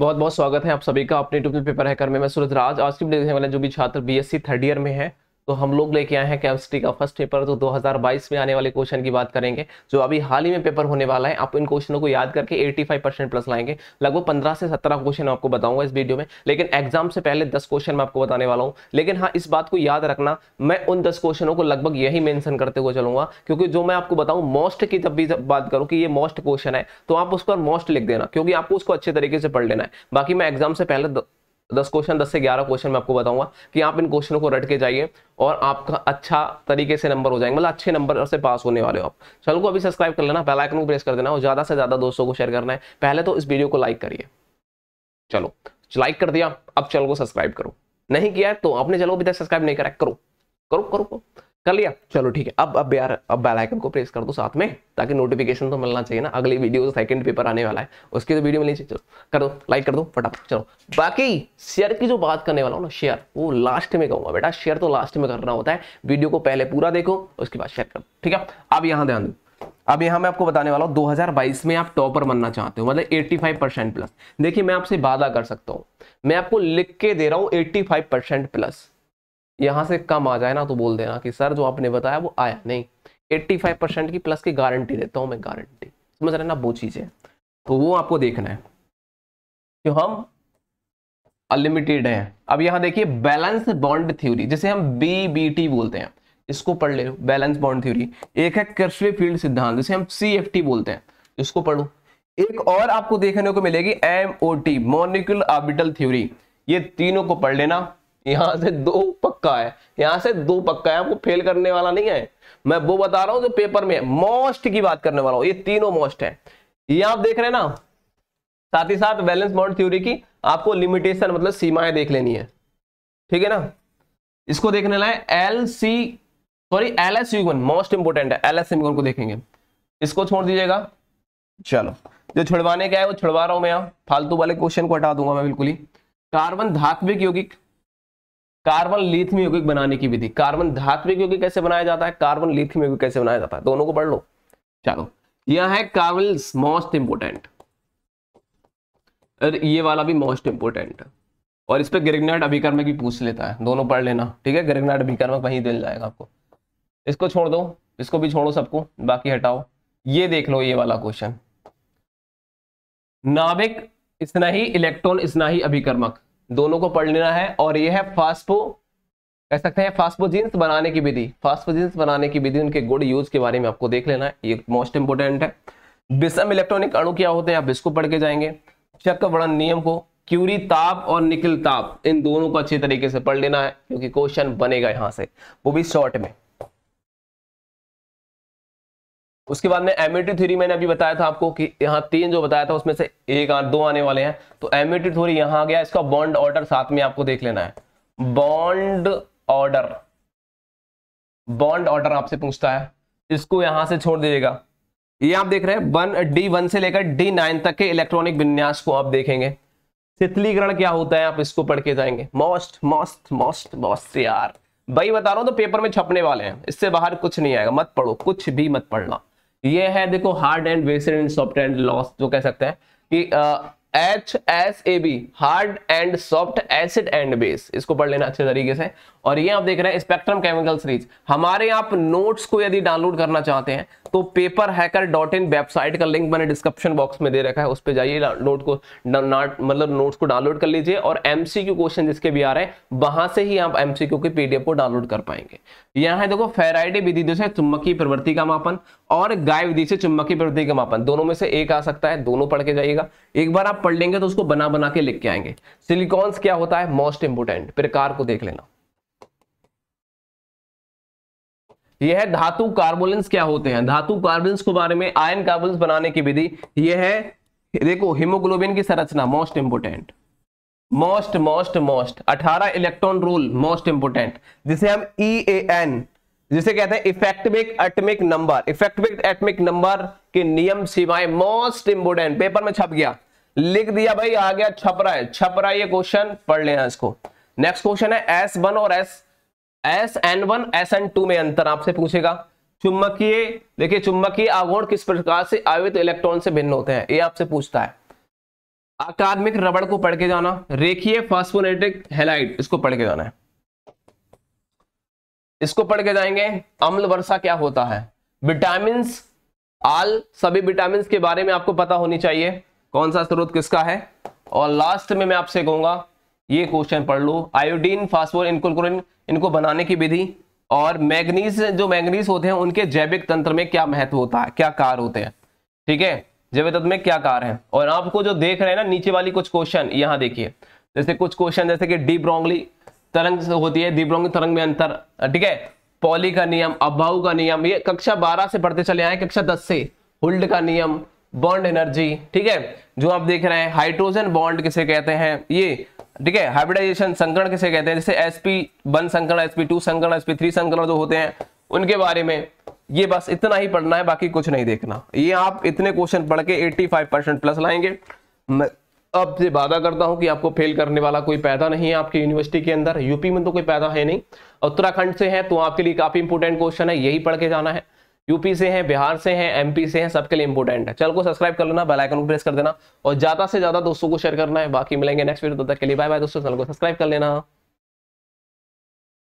बहुत बहुत स्वागत है आप सभी का अपने ट्यूटल पेपर है कर में मैं सूरज राज आज की वीडियो देखने वाले जो भी छात्र बीएससी थर्ड ईयर में है तो हम लोग लेके आए हैं केमिस्ट्री का फर्स्ट पेपर तो 2022 में आने वाले क्वेश्चन की बात करेंगे जो अभी हाल ही में पेपर होने वाला है आप इन क्वेश्चनों को याद करके 85 परसेंट प्लस लाएंगे लगभग 15 से 17 क्वेश्चन आपको बताऊंगा इस वीडियो में लेकिन एग्जाम से पहले 10 क्वेश्चन मैं आपको बताने वाला हूँ लेकिन हाँ इस बात को याद रखना मैं उन दस क्वेश्चनों को लगभग यही मैंशन करते हुए चलूंगा क्योंकि जो मैं आपको बताऊँ मोस्ट की जब भी बात करूँ कि ये मोस्ट क्वेश्चन है तो आप उस पर मोस्ट लिख देना क्योंकि आपको उसको अच्छे तरीके से पढ़ लेना है बाकी मैं एग्जाम से पहले दस क्वेश्चन दस से ग्यारह क्वेश्चन मैं आपको बताऊंगा कि आप इन क्वेश्चनों को रट के जाइए और आपका अच्छा तरीके से नंबर हो जाएंगे मतलब अच्छे नंबर से पास होने वाले हो आप चैनल को अभी सब्सक्राइब कर लेना बेलाइकन को प्रेस कर देना और ज़्यादा से ज़्यादा दोस्तों को शेयर करना है पहले तो इस वीडियो को लाइक करिए चलो लाइक कर दिया अब चैनल को सब्सक्राइब करो नहीं किया है तो आपने चलो अभी तक सब्सक्राइब नहीं करा करो करो करो, करो। कर लिया चलो ठीक है अब अब यार अब बेल आइकन को प्रेस कर दो साथ में ताकि नोटिफिकेशन तो मिलना चाहिए ना अगली वीडियो सेकंड पेपर आने वाला है उसकी तो वीडियो मिलनी चाहिए चलो कर दो लाइक कर दो फटाफट चलो बाकी शेयर की जो बात करने वाला हूँ ना शेयर वो लास्ट में कहूंगा बेटा शेयर तो लास्ट में करना होता है वीडियो को पहले पूरा देखो उसके बाद शेयर करो ठीक है अब यहाँ ध्यान दो अब यहाँ मैं आपको बताने वाला हूँ 2022 में आप टॉपर बनना चाहते हो मतलब 85 परसेंट प्लस देखिए मैं आपसे वादा कर सकता हूँ मैं आपको लिख के दे रहा हूँ 85 परसेंट प्लस यहाँ से कम आ जाए ना तो बोल देना कि सर जो आपने बताया वो आया नहीं 85 परसेंट की प्लस की गारंटी देता हूँ मैं गारंटी समझ रहे ना वो चीज़ें तो वो आपको देखना है कि हम अनलिमिटेड हैं अब यहाँ देखिए बैलेंस बॉन्ड थ्योरी जिसे हम बी बोलते हैं इसको पढ़ ले बैलेंस बॉन्ड थ्योरी एक है कर्सवे फील्ड सिद्धांत जिसे हम सी बोलते हैं इसको पढ़ो एक और आपको देखने को मिलेगी M O T molecular orbital theory ये तीनों को पढ़ लेना यहां से दो पक्का है यहां से दो पक्का है आपको फेल करने वाला नहीं है मैं वो बता रहा हूं जो पेपर में मोस्ट की बात करने वाला हूं ये तीनों मोस्ट है ये आप देख रहे हैं ना साथ ही साथ बैलेंस बॉन्ड थ्योरी की आपको लिमिटेशन मतलब सीमाएं देख लेनी है ठीक है ना इसको देखने लाए L C sorry L S यूगन मोस्ट इंपोर्टेंट है एल एस को देखेंगे इसको छोड़ दीजिएगा चलो जो छुड़वाने का है वो छुड़वा रहा हूं मैं फालतू वाले क्वेश्चन को हटा दूंगा मैं बिल्कुल ही कार्बन धात्विक यौगिक कार्बन लिथियम यौगिक बनाने की विधि कार्बन धात्विक यौगिक कैसे बनाया जाता है कार्बन लिथियम यौगिक कैसे बनाया जाता है दोनों को पढ़ लो चलो यह है कार्बन मोस्ट इंपोर्टेंट और ये वाला भी मोस्ट इंपोर्टेंट और इस पर ग्रिगनाट अभिकर्मक भी पूछ लेता है दोनों पढ़ लेना ठीक है ग्रिगनाट अभिकर्मक वहीं मिल जाएगा आपको इसको छोड़ दो इसको भी छोड़ो सबको बाकी हटाओ ये देख लो ये वाला क्वेश्चन नाभिक ही इलेक्ट्रॉन ही अभिकर्मक दोनों को पढ़ लेना है और यह है फास्पो कह सकते हैं जींस बनाने की विधि जींस बनाने की विधि उनके गुड यूज के बारे में आपको देख लेना है ये मोस्ट इंपोर्टेंट है विषम इलेक्ट्रॉनिक अणु क्या होते हैं आप इसको पढ़ के जाएंगे चक्र नियम को क्यूरी ताप और निकिल ताप इन दोनों को अच्छे तरीके से पढ़ लेना है क्योंकि क्वेश्चन बनेगा यहां से वो भी शॉर्ट में उसके बाद में एमिटी थ्योरी मैंने अभी बताया था आपको कि यहाँ तीन जो बताया था उसमें से एक आ, दो आने वाले हैं तो एमिटी थ्योरी यहाँ आ गया इसका बॉन्ड ऑर्डर साथ में आपको देख लेना है बॉन्ड ऑर्डर बॉन्ड ऑर्डर आपसे पूछता है इसको यहां से छोड़ दीजिएगा ये आप देख रहे हैं वन डी वन से लेकर डी नाइन तक के इलेक्ट्रॉनिक विन्यास को आप देखेंगे शिथिलीकरण क्या होता है आप इसको पढ़ के जाएंगे मोस्ट मोस्ट मोस्ट मोस्ट यार भाई बता रहा हूं तो पेपर में छपने वाले हैं इससे बाहर कुछ नहीं आएगा मत पढ़ो कुछ भी मत पढ़ना ये है देखो hard and wasted and soft and loss जो कह सकते हैं कि H S A B hard and soft acid and base इसको पढ़ लेना अच्छे तरीके से और ये आप देख रहे हैं स्पेक्ट्रम केमिकल सीरीज हमारे आप नोट्स को यदि डाउनलोड करना चाहते हैं तो paper hacker dot in website का लिंक मैंने डिस्क्रिप्शन बॉक्स में दे रखा है उस पर जाइए नोट को मतलब नोट्स को डाउनलोड कर लीजिए और एमसीक्यू क्वेश्चन जिसके भी आ रहे हैं वहां से ही आप एमसीक्यू के पीडीएफ को डाउनलोड कर पाएंगे यहाँ है देखो फेराइडे विधि से चुम्बकीय प्रवृत्ति का मापन और गाय विधि से चुम्बकीय प्रवृत्ति का मापन दोनों में से एक आ सकता है दोनों पढ़ के जाइएगा एक बार आप पढ़ लेंगे तो उसको बना बना के लिख के आएंगे सिलिकॉन्स क्या होता है मोस्ट इंपोर्टेंट प्रकार को देख लेना यह है धातु कार्बोलेंस क्या होते हैं धातु कार्बोलेंस के बारे में आयन कार्बोलेंस बनाने की विधि यह है देखो हिमोग्लोबिन की संरचना most important most most most 18 electron rule most important जिसे हम ई ए एन जिसे कहते हैं effective atomic number effective atomic number के नियम सीमाएं मोस्ट इंपोर्टेंट पेपर में छप गया लिख दिया भाई आ गया छप रहा है छप रहा है ये क्वेश्चन पढ़ लेना इसको नेक्स्ट क्वेश्चन है एस वन और S S N one S N two में अंतर आपसे पूछेगा चुम्बकीय देखिए चुम्बकीय आघूर्ण किस प्रकार से आवित इलेक्ट्रॉन से भिन्न होते हैं ये आपसे पूछता है अकादमिक रबड़ को पढ़ के जाना रेखीय फॉस्फोनेटिक हेलाइड इसको पढ़ के जाना है इसको पढ़ के जाएंगे अम्ल वर्षा क्या होता है विटामिन आल सभी विटामिन के बारे में आपको पता होनी चाहिए कौन सा स्रोत किसका है और लास्ट में मैं आपसे कहूंगा ये क्वेश्चन पढ़ लो आयोडीन फास्फोर इनकुलकुरिन इनको बनाने की विधि और मैग्नीज जो मैग्नीज होते हैं उनके जैविक तंत्र में क्या महत्व होता है क्या कार होते हैं ठीक है जैविक तंत्र में क्या कार है और आपको जो देख रहे हैं ना नीचे वाली कुछ क्वेश्चन यहाँ देखिए जैसे कुछ क्वेश्चन जैसे कि डी ब्रोंगली तरंग होती है डी ब्रोंगली तरंग में अंतर ठीक है पॉली का नियम अभाव का नियम ये कक्षा बारह से पढ़ते चले आए कक्षा दस से होल्ड का नियम बॉन्ड एनर्जी ठीक है जो आप देख रहे हैं हाइड्रोजन बॉन्ड किसे कहते हैं ये ठीक है हाइब्रिडाइजेशन संकरण किसे कहते हैं जैसे एस वन संकरण एस टू संकरण एस थ्री संकरण जो होते हैं उनके बारे में ये बस इतना ही पढ़ना है बाकी कुछ नहीं देखना ये आप इतने क्वेश्चन पढ़ के फाइव परसेंट प्लस लाएंगे अब से वादा करता हूं कि आपको फेल करने वाला कोई पैदा नहीं है आपकी यूनिवर्सिटी के अंदर यूपी में तो कोई पैदा है नहीं उत्तराखंड से है तो आपके लिए काफी इंपोर्टेंट क्वेश्चन है यही पढ़ के जाना है यूपी से हैं बिहार से हैं एमपी से हैं सबके लिए इंपॉर्टेंट है चल को सब्सक्राइब कर लेना बेलाइकन को प्रेस कर देना और ज्यादा से ज्यादा दोस्तों को शेयर करना है बाकी मिलेंगे नेक्स्ट वीडियो तब तक के लिए बाय बाय दोस्तों चैनल को सब्सक्राइब कर लेना